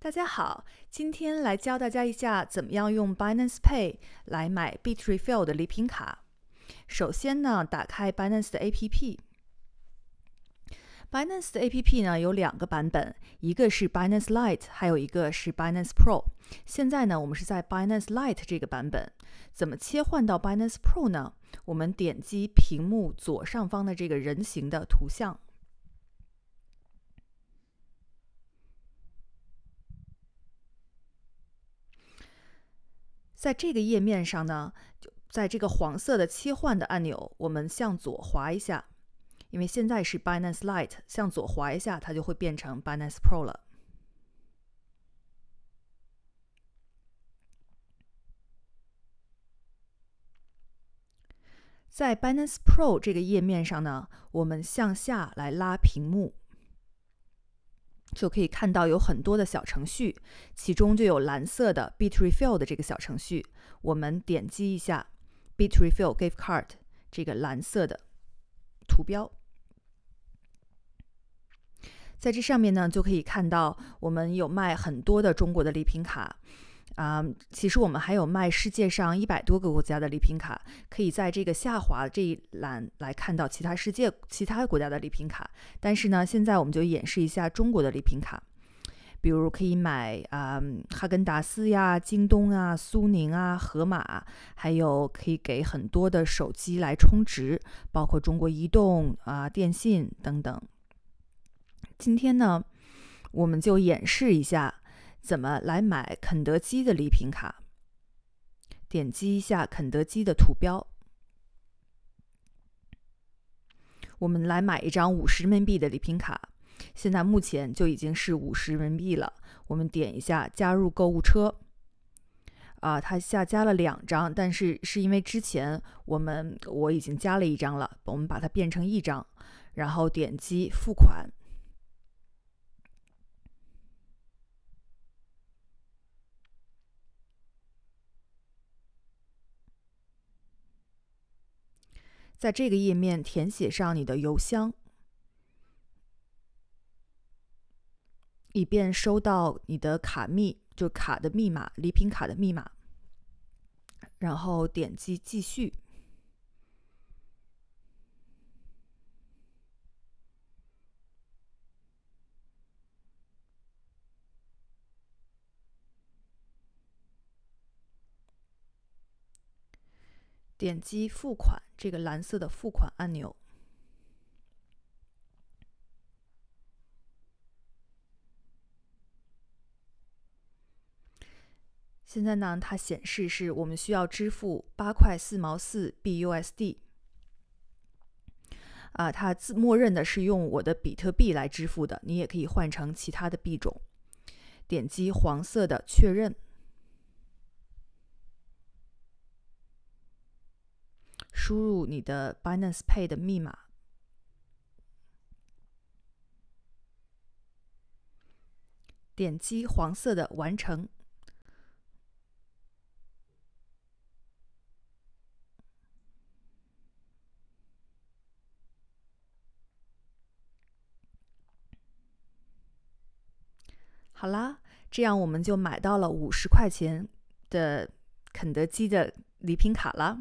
大家好，今天来教大家一下怎么样用 Binance Pay 来买 Bit Refill 的礼品卡。首先呢，打开 Binance 的 A P P。Binance 的 A P P 呢有两个版本，一个是 Binance Lite，还有一个是 Binance Pro。现在呢，我们是在 Binance Lite 这个版本。怎么切换到 Binance Pro 呢？我们点击屏幕左上方的这个人形的图像。在这个页面上呢，就在这个黄色的切换的按钮，我们向左滑一下，因为现在是 Binance Light，向左滑一下，它就会变成 Binance Pro 了。在 Binance Pro 这个页面上呢，我们向下来拉屏幕。就可以看到有很多的小程序，其中就有蓝色的 Beat Refill 的这个小程序。我们点击一下 Beat Refill Gift Card 这个蓝色的图标，在这上面呢就可以看到我们有卖很多的中国的礼品卡。啊，其实我们还有卖世界上一百多个国家的礼品卡，可以在这个下滑这一栏来看到其他世界其他国家的礼品卡。但是呢，现在我们就演示一下中国的礼品卡，比如可以买啊哈根达斯呀、京东啊、苏宁啊、盒马，还有可以给很多的手机来充值，包括中国移动啊、电信等等。今天呢，我们就演示一下。怎么来买肯德基的礼品卡？点击一下肯德基的图标。我们来买一张五十人民币的礼品卡。现在目前就已经是五十人民币了。我们点一下加入购物车。啊，它下加了两张，但是是因为之前我们我已经加了一张了。我们把它变成一张，然后点击付款。在这个页面填写上你的邮箱，以便收到你的卡密，就卡的密码，礼品卡的密码，然后点击继续。点击付款这个蓝色的付款按钮。现在呢，它显示是我们需要支付八块四毛四 BUSD。啊，它自默认的是用我的比特币来支付的，你也可以换成其他的币种。点击黄色的确认。输入你的 Binance Pay 的密码，点击黄色的完成。好啦，这样我们就买到了五十块钱的肯德基的礼品卡了。